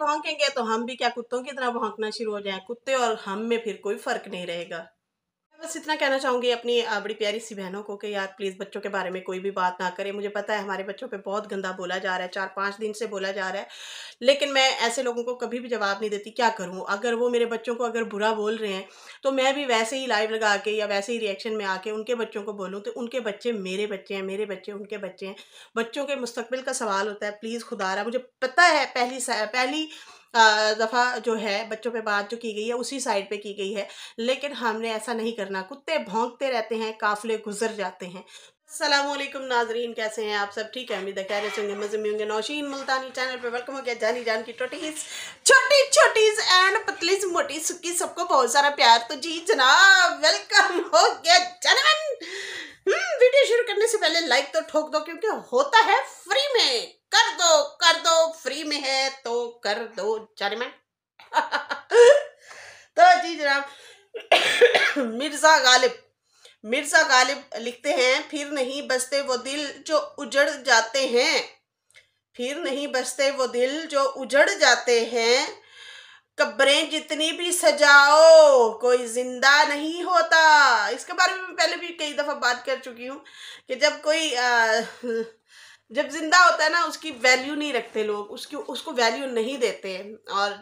भौंकेंगे तो हम भी क्या कुत्तों की तरह भौंकना शुरू हो जाए कुत्ते और हम में फिर कोई फर्क नहीं रहेगा बस इतना कहना चाहूँगी अपनी बड़ी प्यारी सी बहनों को कि यार प्लीज़ बच्चों के बारे में कोई भी बात ना करें मुझे पता है हमारे बच्चों पे बहुत गंदा बोला जा रहा है चार पाँच दिन से बोला जा रहा है लेकिन मैं ऐसे लोगों को कभी भी जवाब नहीं देती क्या करूँ अगर वो मेरे बच्चों को अगर बुरा बोल रहे हैं तो मैं भी वैसे ही लाइव लगा के या वैसे ही रिएक्शन में आके उनके बच्चों को बोलूँ तो उनके बच्चे मेरे बच्चे हैं मेरे बच्चे उनके बच्चे हैं बच्चों के मुस्तबिल का सवाल होता है प्लीज़ खुदा रहा मुझे पता है पहली पहली दफ़ा जो है बच्चों पे बात जो की गई है उसी साइड पे की गई है लेकिन हमने ऐसा नहीं करना कुत्ते भोंकते रहते हैं काफ़िले गुजर जाते हैं असलम नाजरीन कैसे हैं आप सब ठीक है अमीदा कह रहे होंगे मज़े में होंगे नौशीन मुल्तानी चैनल पे वेलकम हो गया जानी जान की टोटीज छोटी छोटी एंड पतली मोटी सुखी सबको बहुत सारा प्यार तो जी जनाब वेलकम हो गया जनवन हम्म, वीडियो शुरू करने से पहले लाइक तो ठोक दो क्योंकि होता है फ्री में कर दो कर दो फ्री में है तो कर दो चरमैन तो जी जनाब मिर्जा गालिब मिर्जा गालिब लिखते हैं फिर नहीं बसते वो दिल जो उजड़ जाते हैं फिर नहीं बसते वो दिल जो उजड़ जाते हैं कब्रें जितनी भी सजाओ कोई जिंदा नहीं होता इसके बारे में मैं पहले भी कई दफ़ा बात कर चुकी हूँ कि जब कोई आ, जब जिंदा होता है ना उसकी वैल्यू नहीं रखते लोग उसकी उसको वैल्यू नहीं देते और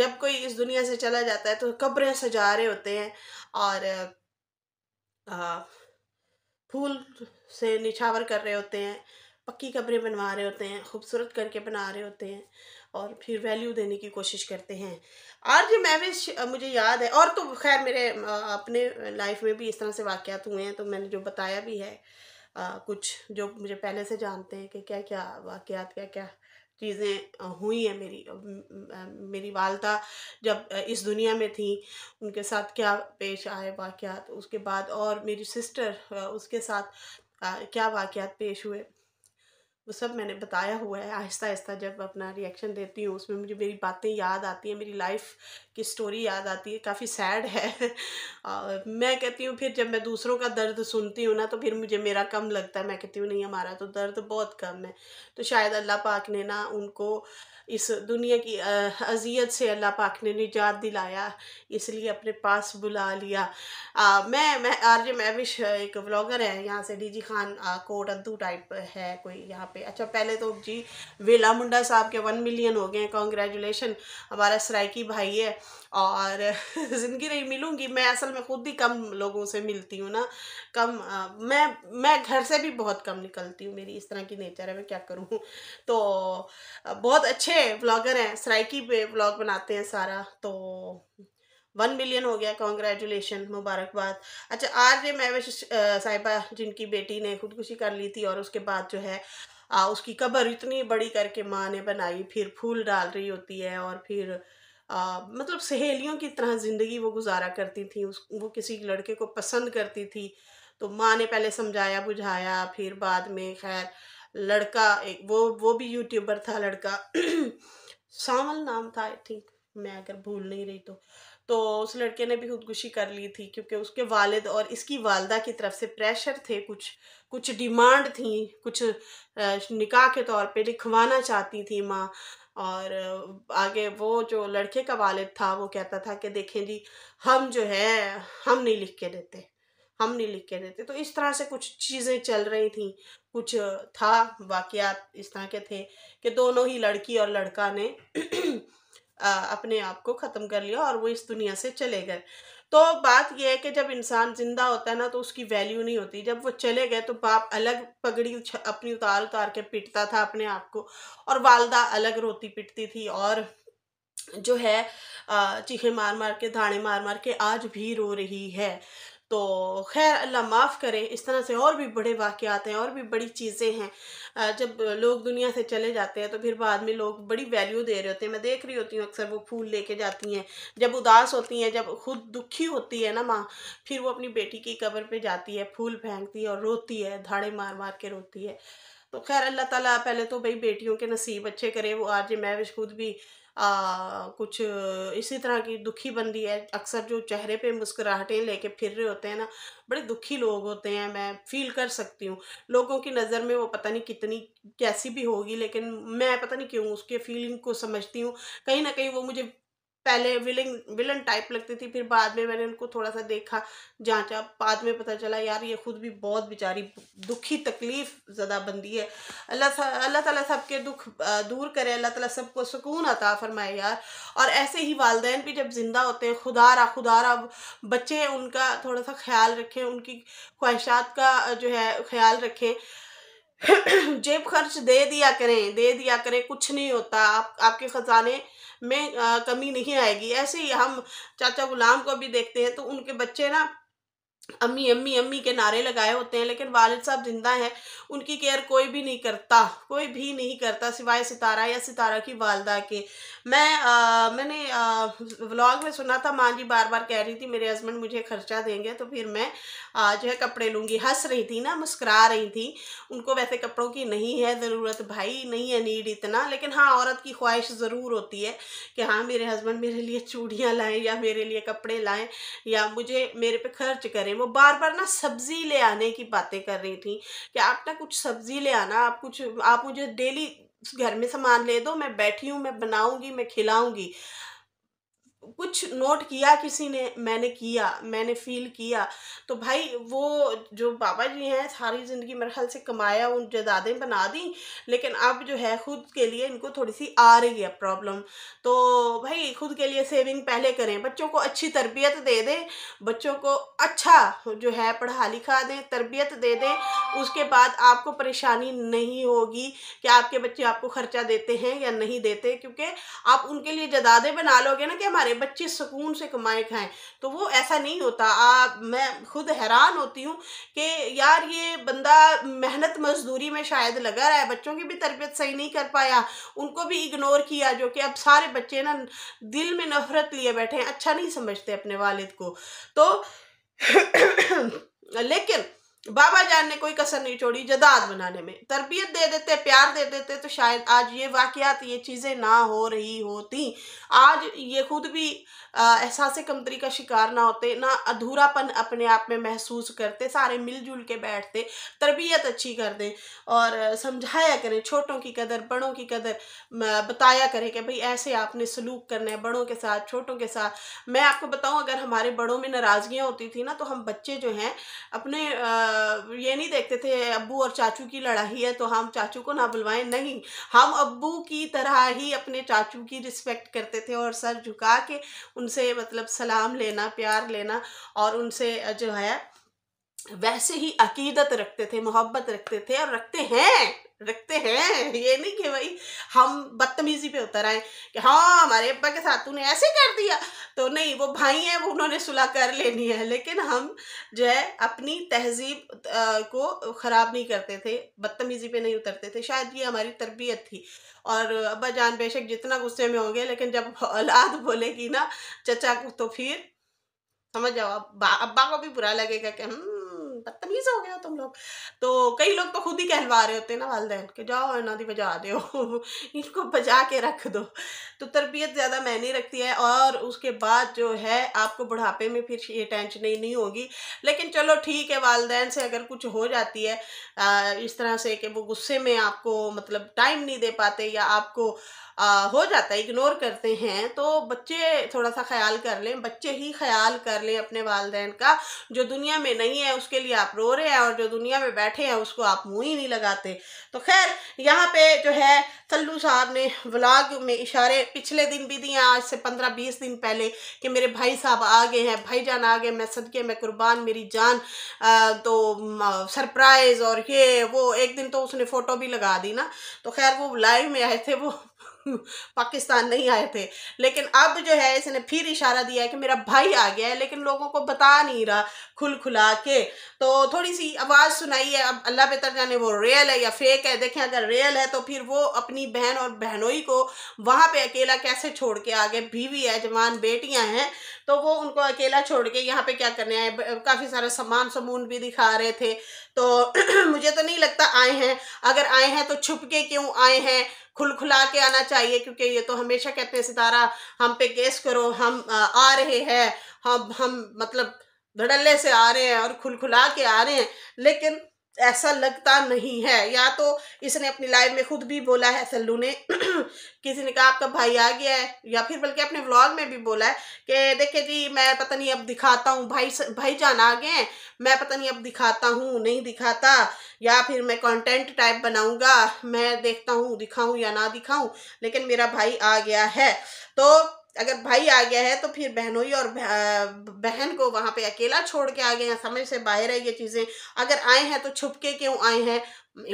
जब कोई इस दुनिया से चला जाता है तो कब्रें सजा रहे होते हैं और फूल से निछावर कर रहे होते हैं पक्की कब्रें बनवा रहे होते हैं खूबसूरत करके बना रहे होते हैं और फिर वैल्यू देने की कोशिश करते हैं आज मैं भी मुझे याद है और तो खैर मेरे अपने लाइफ में भी इस तरह से वाक़ हुए हैं तो मैंने जो बताया भी है आ, कुछ जो मुझे पहले से जानते हैं कि क्या क्या वाक़ात क्या क्या चीज़ें हुई हैं मेरी मेरी वालदा जब इस दुनिया में थी उनके साथ क्या पेश आए वाक़ात उसके बाद और मेरी सिस्टर उसके साथ क्या वाक़ात पेश हुए वो सब मैंने बताया हुआ है आहिस्ता आहिस्ता जब अपना रिएक्शन देती हूँ उसमें मुझे मेरी बातें याद आती हैं मेरी लाइफ की स्टोरी याद आती है काफ़ी सैड है और मैं कहती हूँ फिर जब मैं दूसरों का दर्द सुनती हूँ ना तो फिर मुझे मेरा कम लगता है मैं कहती हूँ नहीं हमारा तो दर्द बहुत कम है तो शायद अल्लाह पाक ने ना उनको इस दुनिया की अजियत से अल्लाह पाक ने निजात दिलाया इसलिए अपने पास बुला लिया आ, मैं मैं आर्य मैविश एक ब्लॉगर है यहाँ से डीजी खान कोट अद्दू टाइप है कोई यहाँ पे अच्छा पहले तो जी वेला मुंडा साहब के वन मिलियन हो गए हैं कॉन्ग्रेचुलेशन हमारा सराइकी भाई है और ज़िंदगी नहीं मिलूँगी मैं असल में खुद ही कम लोगों से मिलती हूँ ना कम मैं मैं घर से भी बहुत कम निकलती हूँ मेरी इस तरह की नेचर है मैं क्या करूँ तो बहुत अच्छे ब्लॉगर हैं सराइकी पे ब्लॉग बनाते हैं सारा तो वन मिलियन हो गया कॉन्ग्रेचुलेशन मुबारकबाद अच्छा आज ये मैविश साहिबा जिनकी बेटी ने खुदकुशी कर ली थी और उसके बाद जो है आ, उसकी कब्र इतनी बड़ी करके माँ ने बनाई फिर फूल डाल रही होती है और फिर आ, मतलब सहेलियों की तरह ज़िंदगी वो गुजारा करती थी उस वो किसी लड़के को पसंद करती थी तो माँ ने पहले समझाया बुझाया फिर बाद में खैर लड़का एक वो वो भी यूट्यूबर था लड़का सावल नाम था आई थिंक मैं अगर भूल नहीं रही तो तो उस लड़के ने भी खुदकुशी कर ली थी क्योंकि उसके वालिद और इसकी वालदा की तरफ से प्रेशर थे कुछ कुछ डिमांड थी कुछ निकाह के तौर पे लिखवाना चाहती थी माँ और आगे वो जो लड़के का वालिद था वो कहता था कि देखें जी हम जो है हम नहीं लिख के देते हम नहीं लिख के देते तो इस तरह से कुछ चीज़ें चल रही थी कुछ था वाकयात इस तरह के थे कि दोनों ही लड़की और लड़का ने अपने आप को ख़त्म कर लिया और वो इस दुनिया से चले गए तो बात यह है कि जब इंसान ज़िंदा होता है ना तो उसकी वैल्यू नहीं होती जब वो चले गए तो बाप अलग पगड़ी अपनी उतार उतार के पिटता था अपने आप को और वालदा अलग रोती पिटती थी और जो है चीखे मार मार के धाड़े मार मार के आज भी रो रही है तो खैर अल्लाह माफ़ करे इस तरह से और भी बड़े वाक़ात हैं और भी बड़ी चीज़ें हैं जब लोग दुनिया से चले जाते हैं तो फिर बाद में लोग बड़ी वैल्यू दे रहे होते हैं मैं देख रही होती हूँ अक्सर वो फूल लेके जाती हैं जब उदास होती हैं जब खुद दुखी होती है ना माँ फिर वो अपनी बेटी की कबर पर जाती है फूल फेंकती है और रोती है धाड़े मार मार के रोती है तो खैर अल्लाह ताली पहले तो भाई बेटियों के नसीब अच्छे करे वो आज मैं खुद भी आ, कुछ इसी तरह की दुखी बंदी है अक्सर जो चेहरे पे मुस्कुराहटें लेके फिर रहे होते हैं ना बड़े दुखी लोग होते हैं मैं फील कर सकती हूँ लोगों की नज़र में वो पता नहीं कितनी कैसी भी होगी लेकिन मैं पता नहीं क्यों उसके फीलिंग को समझती हूँ कहीं ना कहीं वो मुझे पहले विलन विलन टाइप लगती थी फिर बाद में मैंने उनको थोड़ा सा देखा जांचा बाद में पता चला यार ये खुद भी बहुत बेचारी दुखी तकलीफ ज़्यादा बंदी है अल्लाह अल्लाह ताला सबके दुख दूर करे अल्लाह ताला सबको सुकून अता फरमाए यार और ऐसे ही वालदेन भी जब ज़िंदा होते हैं खुदा खुदा खुदारा बच्चे उनका थोड़ा सा ख्याल रखें उनकी ख्वाहिशात का जो है ख्याल रखें जेब खर्च दे दिया करें दे दिया करें कुछ नहीं होता आप आपके ख़जाने में कमी नहीं आएगी ऐसे ही हम चाचा गुलाम को भी देखते हैं तो उनके बच्चे ना अम्मी अम्मी अम्मी के नारे लगाए होते हैं लेकिन वालिद साहब जिंदा हैं उनकी केयर कोई भी नहीं करता कोई भी नहीं करता सिवाय सितारा या सितारा की वालदा के मैं आ, मैंने व्लॉग में सुना था माँ जी बार बार कह रही थी मेरे हस्बैंड मुझे खर्चा देंगे तो फिर मैं आ, जो है कपड़े लूँगी हंस रही थी ना मुस्करा रही थी उनको वैसे कपड़ों की नहीं है ज़रूरत भाई नहीं है नीड इतना लेकिन हाँ औरत की ख्वाहिश ज़रूर होती है कि हाँ मेरे हस्बैंड मेरे लिए चूड़ियाँ लाएँ या मेरे लिए कपड़े लाएँ या मुझे मेरे पे खर्च करें वो बार बार ना सब्जी ले आने की बातें कर रही थी कि आप ना कुछ सब्जी ले आना आप कुछ आप मुझे डेली घर में सामान ले दो मैं बैठी हूँ मैं बनाऊंगी मैं खिलाऊंगी कुछ नोट किया किसी ने मैंने किया मैंने फील किया तो भाई वो जो बाबा जी हैं सारी ज़िंदगी मेरे ख्याल से कमाया उन जदादें बना दी लेकिन अब जो है ख़ुद के लिए इनको थोड़ी सी आ रही है प्रॉब्लम तो भाई ख़ुद के लिए सेविंग पहले करें बच्चों को अच्छी तरबियत दे दें बच्चों को अच्छा जो है पढ़ा लिखा दें तरबियत दे दें उसके बाद आपको परेशानी नहीं होगी कि आपके बच्चे आपको ख़र्चा देते हैं या नहीं देते क्योंकि आप उनके लिए जदादें बना लोगे ना कि हमारे कमाएं बच्चे सुकून से कमाए खाएं तो वो ऐसा नहीं होता आ, मैं खुद हैरान होती हूँ कि यार ये बंदा मेहनत मजदूरी में शायद लगा रहा है बच्चों की भी तरबियत सही नहीं कर पाया उनको भी इग्नोर किया जो कि अब सारे बच्चे ना दिल में नफरत लिए बैठे हैं अच्छा नहीं समझते अपने वालिद को तो लेकिन बाबा जान ने कोई कसर नहीं छोड़ी जदाद बनाने में तरबियत दे देते प्यार दे देते तो शायद आज ये वाकियात ये चीज़ें ना हो रही होती आज ये खुद भी एहसास कमतरी का शिकार ना होते ना अधूरापन अपने आप में महसूस करते सारे मिलजुल के बैठते तरबियत अच्छी कर दें और समझाया करें छोटों की कदर बड़ों की कदर बताया करें कि भाई ऐसे आपने सलूक करना है बड़ों के साथ छोटों के साथ मैं आपको बताऊं अगर हमारे बड़ों में नाराज़गियाँ होती थी ना तो हम बच्चे जो हैं अपने ये नहीं देखते थे अबू और चाचू की लड़ाई है तो हम चाचू को ना बुलवाएं नहीं हम अबू की तरह ही अपने चाचू की रिस्पेक्ट करते थे और सर झुका के उन उनसे मतलब सलाम लेना प्यार लेना और उनसे जो है वैसे ही अकीदत रखते थे मोहब्बत रखते थे और रखते हैं रखते हैं ये नहीं कि भाई हम बदतमीजी पे उतर आए कि हाँ हमारे अब्बा के साथ तूने ऐसे कर दिया तो नहीं वो भाई हैं वो उन्होंने सुलह कर लेनी है लेकिन हम जो है अपनी तहजीब को ख़राब नहीं करते थे बदतमीजी पे नहीं उतरते थे शायद ये हमारी तरबियत थी और अब्बा जान बेशक जितना गुस्से में होंगे लेकिन जब औलाद बोलेगी ना चचा को तो फिर समझ जाओ अब अब्बा को भी बुरा लगेगा कि हम बदतमीज हो गए हो तुम लोग तो कई लोग तो खुद ही कहलवा रहे होते हैं ना वालदे के जाओ इन्हों की बजा दो इनको बजा के रख दो तो तरबियत ज़्यादा मैंने रखती है और उसके बाद जो है आपको बुढ़ापे में फिर ये टेंशन नहीं, नहीं होगी लेकिन चलो ठीक है वालदेन से अगर कुछ हो जाती है आ, इस तरह से कि वो गुस्से में आपको मतलब टाइम नहीं दे पाते या आपको आ, हो जाता है इग्नोर करते हैं तो बच्चे थोड़ा सा ख्याल कर लें बच्चे ही ख्याल कर लें अपने वालदेन का जो दुनिया में नहीं है उसके लिए आप रो रहे हैं और जो दुनिया में बैठे हैं उसको आप मुँह ही नहीं लगाते तो खैर यहाँ पे जो है सल्लू साहब ने व्लाग में इशारे पिछले दिन भी दिए आज से पंद्रह बीस दिन पहले कि मेरे भाई साहब आ गए हैं भाई जान आ गए मैं सदके मैं कुर्बान मेरी जान आ, तो सरप्राइज़ और ये वो एक दिन तो उसने फ़ोटो भी लगा दी ना तो खैर वो लाइव में आए थे वो पाकिस्तान नहीं आए थे लेकिन अब जो है इसने फिर इशारा दिया है कि मेरा भाई आ गया है लेकिन लोगों को बता नहीं रहा खुल खुला के तो थोड़ी सी आवाज़ सुनाई है अब अल्लाह बेहतर जाने वो रियल है या फेक है देखें अगर रियल है तो फिर वो अपनी बहन और बहनोई को वहाँ पे अकेला कैसे छोड़ के आगे बीवी है जवान बेटियाँ हैं तो वो उनको अकेला छोड़ के यहाँ पे क्या करने आए काफ़ी सारा सामान समून भी दिखा रहे थे तो मुझे तो नहीं लगता आए हैं अगर आए हैं तो छुप के क्यों आए हैं खुल खुला के आना चाहिए क्योंकि ये तो हमेशा कहते हैं सितारा हम पे केस करो हम आ रहे हैं हम हम मतलब धड़ल्ले से आ रहे हैं और खुल खुला के आ रहे हैं लेकिन ऐसा लगता नहीं है या तो इसने अपनी लाइफ में खुद भी बोला है सल्लू ने किसी ने कहा आपका भाई आ गया है या फिर बल्कि अपने व्लॉग में भी बोला है कि देखिए जी मैं पता नहीं अब दिखाता हूँ भाई भाई जान आ गए हैं मैं पता नहीं अब दिखाता हूँ नहीं दिखाता या फिर मैं कंटेंट टाइप बनाऊँगा मैं देखता हूँ दिखाऊँ या ना दिखाऊँ लेकिन मेरा भाई आ गया है तो अगर भाई आ गया है तो फिर बहनोई और बहन को वहाँ पे अकेला छोड़ के आ गए या समझ से बाहर है ये चीज़ें अगर आए हैं तो छुप के क्यों आए हैं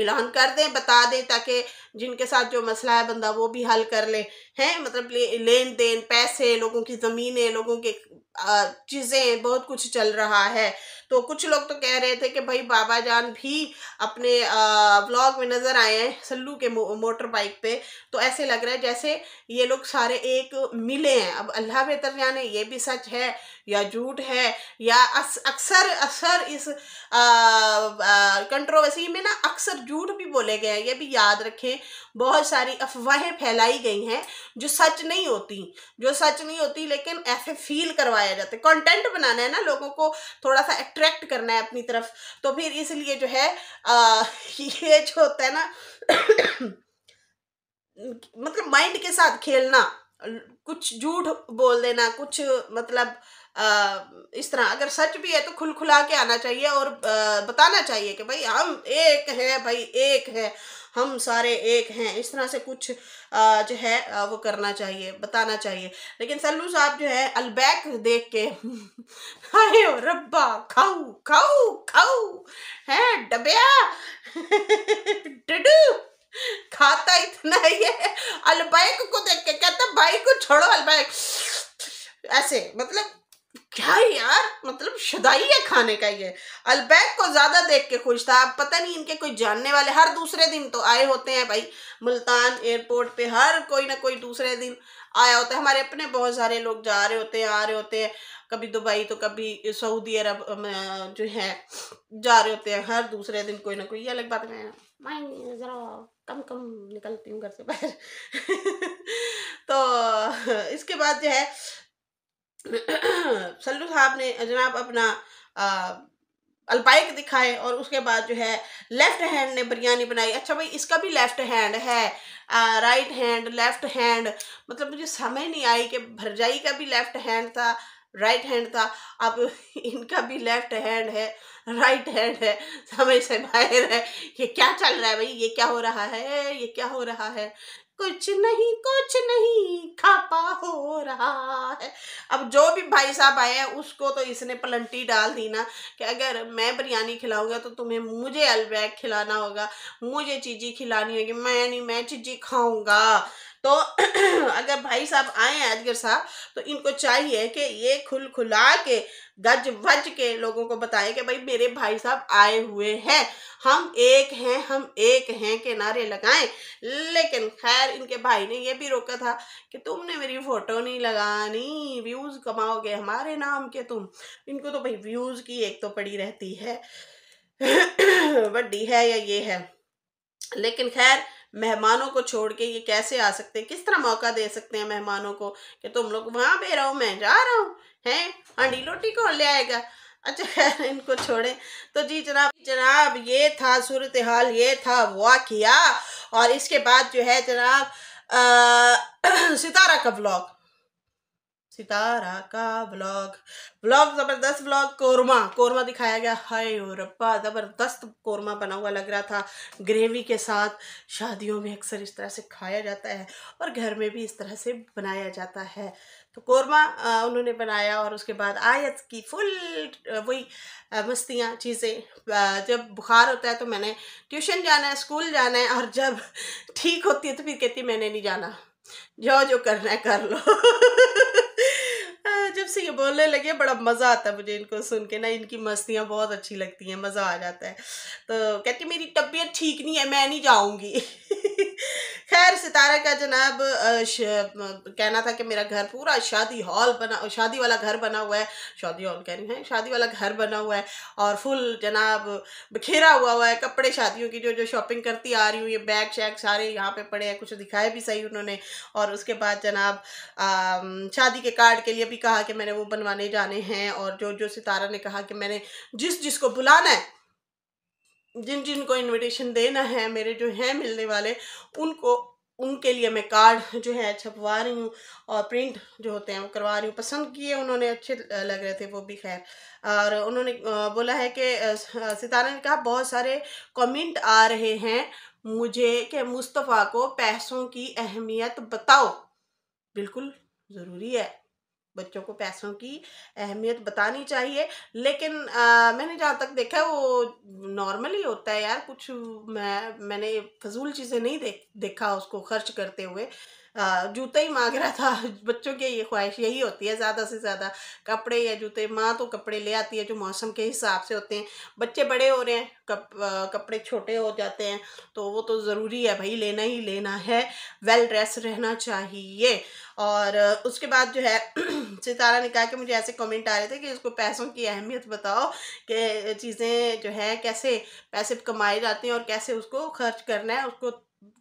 ऐलान कर दें बता दें ताकि जिनके साथ जो मसला है बंदा वो भी हल कर ले हैं मतलब ले, लेन देन पैसे लोगों की ज़मीनें लोगों के चीज़ें बहुत कुछ चल रहा है तो कुछ लोग तो कह रहे थे कि भाई बाबा जान भी अपने व्लॉग में नज़र आए हैं सल्लू के मो, मोटर बाइक पे तो ऐसे लग रहा है जैसे ये लोग सारे एक मिले हैं अब अल्लाह बेहतर जाने ये भी सच है या झूठ है या अक्सर अक्सर इस कंट्रोवर्सी में ना अक्सर अक्सर झूठ भी बोले गए हैं ये भी याद रखें बहुत सारी अफवाहें फैलाई गई हैं जो सच नहीं होती जो सच नहीं होती लेकिन ऐसे फील करवाया जाता है कंटेंट बनाना है ना लोगों को थोड़ा सा अट्रैक्ट करना है अपनी तरफ तो फिर इसलिए जो है आ, ये जो होता है ना मतलब माइंड के साथ खेलना कुछ झूठ बोल देना कुछ मतलब इस तरह अगर सच भी है तो खुल खुला के आना चाहिए और बताना चाहिए कि भाई हम एक हैं भाई एक है हम सारे एक हैं इस तरह से कुछ जो है वो करना चाहिए बताना चाहिए लेकिन सल्लू साहब जो है अलबैक देख के हाय रब्बा खाऊ खाऊ खाऊ है डबिया डडू खाता इतना ही है अलबैक को देख के कहता भाई को छोड़ो अलबैक ऐसे मतलब क्या यार मतलब शदाई है खाने का ये अलबैक को ज़्यादा देख के खुश था अब पता नहीं इनके कोई जानने वाले हर दूसरे दिन तो आए होते हैं भाई मुल्तान एयरपोर्ट पे हर कोई ना कोई दूसरे दिन आया होता है हमारे अपने बहुत सारे लोग जा रहे होते हैं आ रहे होते हैं कभी दुबई तो कभी सऊदी अरब जो है जा रहे होते हैं हर दूसरे दिन कोई ना कोई ये अलग बात में मैं ज़रा कम कम निकलती हूँ घर से बाहर तो इसके बाद जो है सल्लू साहब ने जनाब अपना अल्पाइक दिखाए और उसके बाद जो है लेफ्ट हैंड ने बिरयानी बनाई अच्छा भाई इसका भी लेफ्ट हैंड है आ, राइट हैंड लेफ्ट हैंड मतलब मुझे समझ नहीं आई कि भरजाई का भी लेफ्ट हैंड था राइट हैंड था अब इनका भी लेफ्ट हैंड है राइट हैंड है समय से बाहर है ये क्या चल रहा है भाई ये क्या हो रहा है ये क्या हो रहा है कुछ नहीं कुछ नहीं खापा हो रहा है अब जो भी भाई साहब आए हैं उसको तो इसने पलंटी डाल दी ना कि अगर मैं बिरयानी खिलाऊंगा तो तुम्हें मुझे अलबैग खिलाना होगा मुझे चीज़ी खिलानी होगी मैं नहीं मैं चीज़ी खाऊंगा तो अगर भाई साहब आए अजगर साहब तो इनको चाहिए कि ये खुल खुला के गज वज के लोगों को बताएं कि भाई मेरे भाई साहब आए हुए हैं हम एक हैं हम एक हैं के नारे लगाएं लेकिन खैर इनके भाई ने ये भी रोका था कि तुमने मेरी फ़ोटो नहीं लगानी व्यूज़ कमाओगे हमारे नाम के तुम इनको तो भाई व्यूज़ की एक तो पड़ी रहती है बड्डी है या ये है लेकिन खैर मेहमानों को छोड़ के ये कैसे आ सकते हैं किस तरह मौका दे सकते हैं मेहमानों को कि तुम लोग वहाँ पे रहो मैं जा रहा हूँ हैं हांडी लोटी कौन ले आएगा अच्छा खैर इनको छोड़ें तो जी जनाब जनाब ये था सूरत हाल ये था वाकिया और इसके बाद जो है जनाब सितारा का ब्लॉग सितारा का ब्लॉग ब्लॉग ज़बरदस्त ब्लॉग कोरमा कोरमा दिखाया गया हाय और रब्बा ज़बरदस्त कोरमा बना हुआ लग रहा था ग्रेवी के साथ शादियों में अक्सर इस तरह से खाया जाता है और घर में भी इस तरह से बनाया जाता है तो कोरमा उन्होंने बनाया और उसके बाद आयत की फुल वही मस्तियाँ चीज़ें जब बुखार होता है तो मैंने ट्यूशन जाना है स्कूल जाना है और जब ठीक होती है तो फिर कहती मैंने नहीं जाना जो जो करना है कर लो जब से ये बोलने लगे बड़ा मज़ा आता है मुझे इनको सुन के ना इनकी मस्तियाँ बहुत अच्छी लगती हैं मज़ा आ जाता है तो कहती मेरी तबीयत ठीक नहीं है मैं नहीं जाऊँगी खैर सितारा का जनाब कहना था कि मेरा घर पूरा शादी हॉल बना शादी वाला घर बना हुआ है शादी हॉल कह रही है शादी वाला घर बना हुआ है और फुल जनाब बिखेरा हुआ हुआ है कपड़े शादियों की जो जो शॉपिंग करती आ रही हूँ ये बैग शैग सारे यहाँ पे पड़े हैं कुछ दिखाए भी सही उन्होंने और उसके बाद जनाब शादी के कार्ड के लिए भी कहा कहा कि मैंने वो बनवाने जाने हैं और जो जो सितारा ने कहा कि मैंने जिस जिसको बुलाना है जिन जिन को इनविटेशन देना है मेरे जो हैं मिलने वाले उनको उनके लिए मैं कार्ड जो है छपवा रही हूँ और प्रिंट जो होते हैं वो करवा रही हूँ पसंद किए उन्होंने अच्छे लग रहे थे वो भी खैर और उन्होंने बोला है कि सितारा ने कहा बहुत सारे कमेंट आ रहे हैं मुझे कि मुस्तफ़ा को पैसों की अहमियत बताओ बिल्कुल ज़रूरी है बच्चों को पैसों की अहमियत बतानी चाहिए लेकिन आ, मैंने जहाँ तक देखा है वो नॉर्मल ही होता है यार कुछ मैं मैंने फजूल चीज़ें नहीं देख देखा उसको खर्च करते हुए जूता ही मांग रहा था बच्चों की ये ख्वाहिश यही होती है ज़्यादा से ज़्यादा कपड़े या जूते माँ तो कपड़े ले आती है जो मौसम के हिसाब से होते हैं बच्चे बड़े हो रहे हैं कप कपड़े छोटे हो जाते हैं तो वो तो ज़रूरी है भाई लेना ही लेना है वेल ड्रेस रहना चाहिए और उसके बाद जो है सितारा ने कहा कि मुझे ऐसे कमेंट आ रहे थे कि इसको पैसों की अहमियत बताओ कि चीज़ें जो है कैसे पैसे कमाए जाते हैं और कैसे उसको खर्च करना है उसको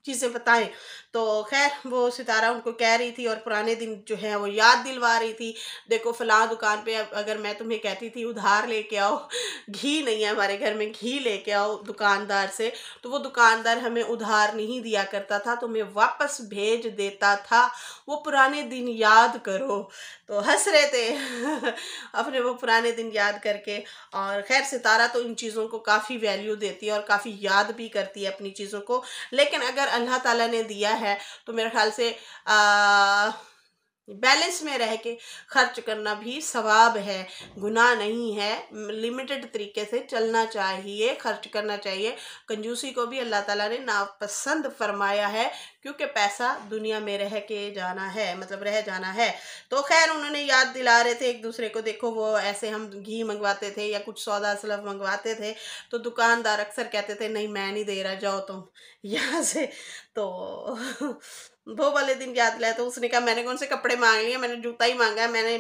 चीज़ें बताएं तो खैर वो सितारा उनको कह रही थी और पुराने दिन जो है वो याद दिलवा रही थी देखो फलां दुकान पे अगर मैं तुम्हें कहती थी उधार लेके आओ घी नहीं है हमारे घर में घी लेके आओ दुकानदार से तो वो दुकानदार हमें उधार नहीं दिया करता था तुम्हें तो वापस भेज देता था वो पुराने दिन याद करो तो हंस रहे थे अपने वो पुराने दिन याद करके और खैर सितारा तो इन चीज़ों को काफ़ी वैल्यू देती है और काफ़ी याद भी करती है अपनी चीज़ों को लेकिन अगर अल्लाह ताला ने दिया है तो मेरे ख्याल से आ, बैलेंस में रह के खर्च करना भी सवाब है गुनाह नहीं है लिमिटेड तरीके से चलना चाहिए खर्च करना चाहिए कंजूसी को भी अल्लाह ताला ने नापसंद फरमाया है क्योंकि पैसा दुनिया में रह के जाना है मतलब रह जाना है तो खैर उन्होंने याद दिला रहे थे एक दूसरे को देखो वो ऐसे हम घी मंगवाते थे या कुछ सौदा सलफ मंगवाते थे तो दुकानदार अक्सर कहते थे नहीं मैं नहीं दे रहा जाओ तुम यहाँ से तो वो वाले दिन याद लाए तो उसने कहा मैंने कौन से कपड़े मांग लिए मैंने जूता ही मांगा मैंने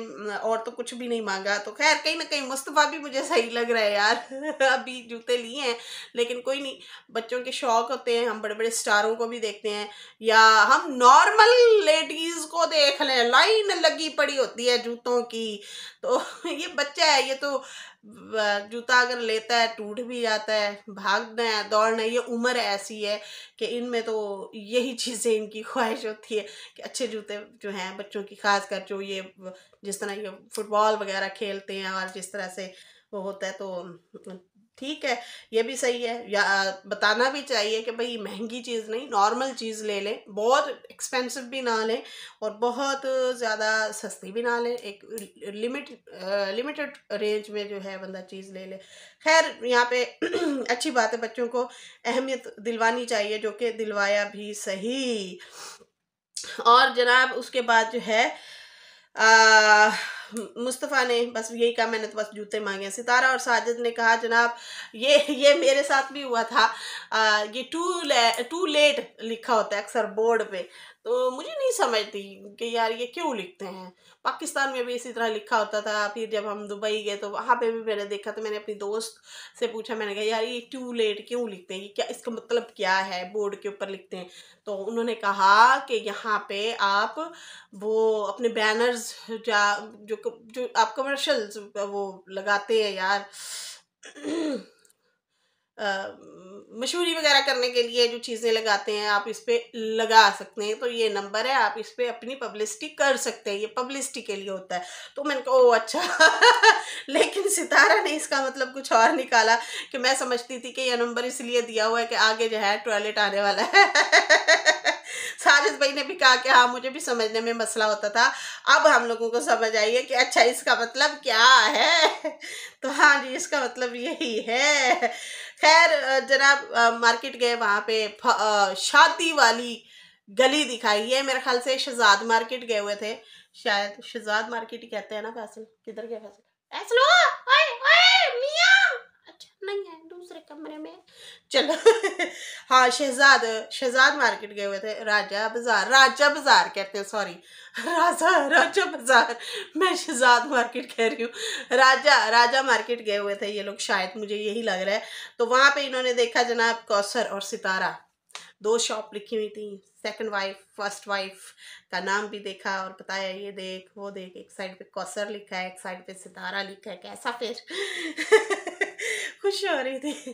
और तो कुछ भी नहीं मांगा तो खैर कहीं ना कहीं मुस्तफ़ा भी मुझे सही लग रहा है यार अभी जूते लिए हैं लेकिन कोई नहीं बच्चों के शौक होते हैं हम बड़े बड़े स्टारों को भी देखते हैं या हम नॉर्मल लेडीज को देख लें लाइन लगी पड़ी होती है जूतों की तो ये बच्चा है ये तो जूता अगर लेता है टूट भी जाता है भागना है दौड़ना है ये उम्र ऐसी है कि इनमें तो यही चीज़ें इनकी ख्वाहिश होती है कि अच्छे जूते जो हैं बच्चों की खास कर जो ये जिस तरह ये फुटबॉल वगैरह खेलते हैं और जिस तरह से वो होता है तो ठीक है ये भी सही है या बताना भी चाहिए कि भाई महंगी चीज़ नहीं नॉर्मल चीज़ ले लें बहुत एक्सपेंसिव भी ना लें और बहुत ज़्यादा सस्ती भी ना लें एक लिमिट लिमिटेड रेंज में जो है बंदा चीज़ ले ले खैर यहाँ पे अच्छी बात है बच्चों को अहमियत दिलवानी चाहिए जो कि दिलवाया भी सही और जनाब उसके बाद जो है आ, मुस्तफ़ा ने बस यही कहा मैंने तो बस जूते मांगे सितारा और साजिद ने कहा जनाब ये ये मेरे साथ भी हुआ था आ, ये टू ले, टू लेट लिखा होता है अक्सर बोर्ड पे तो मुझे नहीं समझती कि यार ये क्यों लिखते हैं पाकिस्तान में भी इसी तरह लिखा होता था फिर जब हम दुबई गए तो वहाँ पे भी मैंने देखा तो मैंने अपनी दोस्त से पूछा मैंने कहा यार ये टू लेट क्यों लिखते हैं ये क्या इसका मतलब क्या है बोर्ड के ऊपर लिखते हैं तो उन्होंने कहा कि यहाँ पे आप वो अपने बैनर्स जा जो जो आप कमर्शल्स वो लगाते हैं यार मशहूरी वगैरह करने के लिए जो चीज़ें लगाते हैं आप इस पर लगा सकते हैं तो ये नंबर है आप इस पर अपनी पब्लिसिटी कर सकते हैं ये पब्लिसिटी के लिए होता है तो मैंने कहा ओ अच्छा लेकिन सितारा ने इसका मतलब कुछ और निकाला कि मैं समझती थी कि यह नंबर इसलिए दिया हुआ है कि आगे जो है टॉयलेट आने वाला है भाई ने भी कहा कि हाँ मुझे भी समझने में मसला होता था अब हम लोगों को समझ आई है कि अच्छा इसका मतलब क्या है तो हाँ जी इसका मतलब यही है खैर जनाब मार्केट गए वहाँ पे शादी वाली गली दिखाई है मेरे ख्याल से शहजाद मार्केट गए हुए थे शायद शहजाद मार्केट ही कहते हैं ना फैसल किधर गए फैसल फैसल ओए अच्छा नहीं है दूसरे कमरे में चलो हाँ शहजाद शहजाद मार्केट गए हुए थे राजा बाजार राजा बाजार कहते हैं सॉरी राजा राजा बाजार मैं शहजाद मार्केट कह रही हूँ राजा राजा मार्केट गए हुए थे ये लोग शायद मुझे यही लग रहा है तो वहाँ पे इन्होंने देखा जनाब कौसर और सितारा दो शॉप लिखी हुई थी सेकंड वाइफ फर्स्ट वाइफ का नाम भी देखा और बताया ये देख वो देख एक साइड पे कौसर लिखा है एक साइड पे सितारा लिखा है कैसा फिर खुश हो रही थी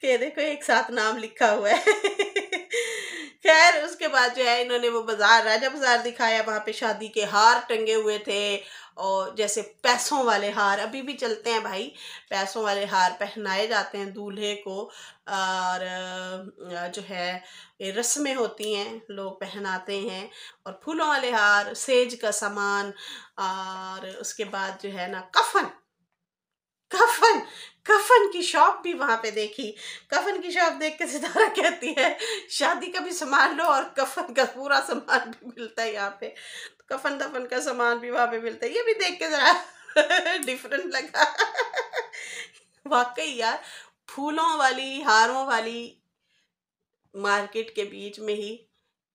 कि देखो एक साथ नाम लिखा हुआ है खैर उसके बाद जो है इन्होंने वो बाज़ार राजा बाज़ार दिखाया वहाँ पे शादी के हार टंगे हुए थे और जैसे पैसों वाले हार अभी भी चलते हैं भाई पैसों वाले हार पहनाए जाते हैं दूल्हे को और जो है रस्में होती हैं लोग पहनाते हैं और फूलों वाले हार सेज का सामान और उसके बाद जो है ना कफन कफन कफन की शॉप भी वहाँ पे देखी कफन की शॉप देख के सितारा कहती है शादी का भी सामान लो और कफन का पूरा सामान भी मिलता है यहाँ पे तो कफन दफन का सामान भी वहाँ पे मिलता है ये भी देख के ज़रा डिफरेंट लगा वाकई यार फूलों वाली हारों वाली मार्केट के बीच में ही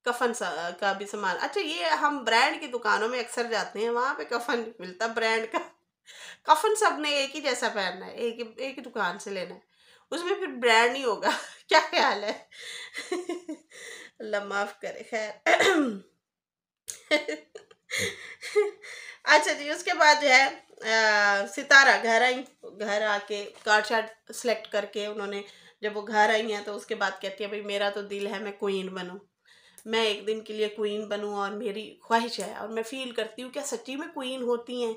कफन का भी सामान अच्छा ये हम ब्रांड की दुकानों में अक्सर जाते हैं वहाँ पे कफन मिलता ब्रांड का कफन सबने एक ही जैसा पहनना है एक ही- एक ही दुकान से लेना है उसमें फिर ब्रांड ही होगा क्या ख्याल है अल्लाह माफ करे खैर अच्छा जी उसके बाद जो है सितारा घर आई घर आके कार्ड शार्ड सेलेक्ट करके उन्होंने जब वो घर आई हैं तो उसके बाद कहती है भाई मेरा तो दिल है मैं क्वीन बनूं मैं एक दिन के लिए क्वीन बनूं और मेरी ख्वाहिश है और मैं फील करती हूँ क्या सच्ची में क्वीन होती हैं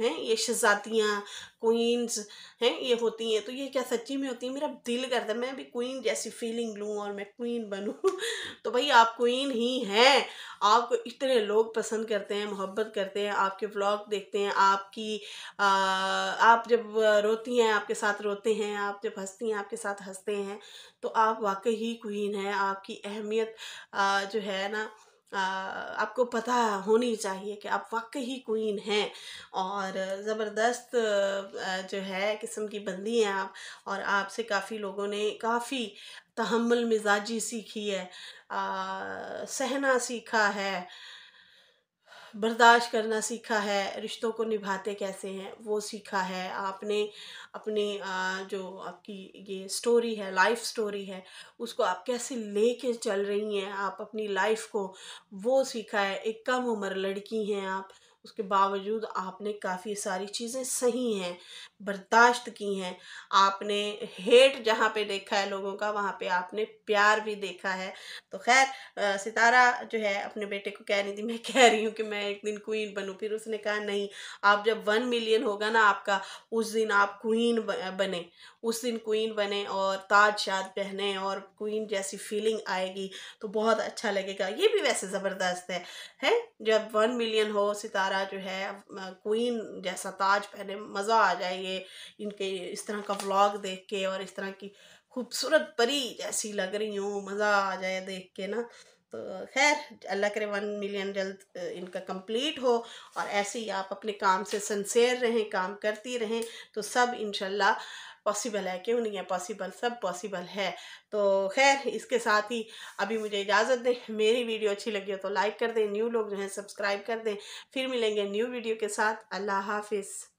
हैं ये शहजादियाँ क्वींस हैं ये होती हैं तो ये क्या सच्ची में होती है मेरा दिल करता है मैं भी क्वीन जैसी फीलिंग लूँ और मैं क्वीन बनूँ तो भाई आप क्वीन ही हैं आपको इतने लोग पसंद करते हैं मोहब्बत करते हैं आपके व्लॉग देखते हैं आपकी आ, आप जब रोती हैं आपके साथ रोते हैं आप जब हंसती हैं आपके साथ हंसते हैं तो आप वाकई ही क्वीन हैं आपकी अहमियत जो है ना आपको पता होनी चाहिए कि आप वाकई क्वीन हैं और ज़बरदस्त जो है किस्म की बंदी हैं आप और आपसे काफ़ी लोगों ने काफ़ी तहमल मिजाजी सीखी है आ, सहना सीखा है बर्दाश्त करना सीखा है रिश्तों को निभाते कैसे हैं वो सीखा है आपने अपने जो आपकी ये स्टोरी है लाइफ स्टोरी है उसको आप कैसे ले कर चल रही हैं आप अपनी लाइफ को वो सीखा है एक कम उम्र लड़की हैं आप उसके बावजूद आपने काफ़ी सारी चीज़ें सही हैं बर्दाश्त की हैं आपने हेट जहाँ पे देखा है लोगों का वहाँ पे आपने प्यार भी देखा है तो खैर सितारा जो है अपने बेटे को कह रही थी मैं कह रही हूँ कि मैं एक दिन क्वीन बनूँ फिर उसने कहा नहीं आप जब वन मिलियन होगा ना आपका उस दिन आप क्वीन बने उस दिन क्वीन बने और ताज शाद पहने और क्वीन जैसी फीलिंग आएगी तो बहुत अच्छा लगेगा ये भी वैसे ज़बरदस्त है है जब वन मिलियन हो सितारा जो है क्वीन जैसा ताज पहने मज़ा आ जाए ये के इनके इस तरह का व्लॉग देख के और इस तरह की खूबसूरत परी जैसी लग रही हूँ मज़ा आ जाए देख के ना तो खैर अल्लाह करे वन मिलियन जल्द इनका कंप्लीट हो और ऐसे ही आप अपने काम से सिंसेर रहें काम करती रहें तो सब इनशाला पॉसिबल है क्यों नहीं है पॉसिबल सब पॉसिबल है तो खैर इसके साथ ही अभी मुझे इजाज़त दें मेरी वीडियो अच्छी लगी हो तो लाइक कर दें न्यू लोग जो हैं सब्सक्राइब कर दें फिर मिलेंगे न्यू वीडियो के साथ अल्लाह हाफिज़